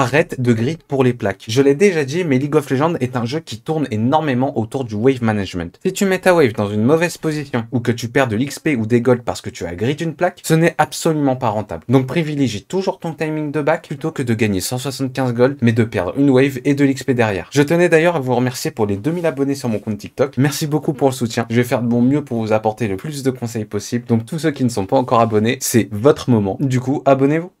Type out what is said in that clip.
arrête de grid pour les plaques. Je l'ai déjà dit, mais League of Legends est un jeu qui tourne énormément autour du wave management. Si tu mets ta wave dans une mauvaise position, ou que tu perds de l'XP ou des gold parce que tu as grid une plaque, ce n'est absolument pas rentable. Donc privilégie toujours ton timing de back plutôt que de gagner 175 gold, mais de perdre une wave et de l'XP derrière. Je tenais d'ailleurs à vous remercier pour les 2000 abonnés sur mon compte TikTok. Merci beaucoup pour le soutien. Je vais faire de mon mieux pour vous apporter le plus de conseils possible. Donc tous ceux qui ne sont pas encore abonnés, c'est votre moment. Du coup, abonnez-vous.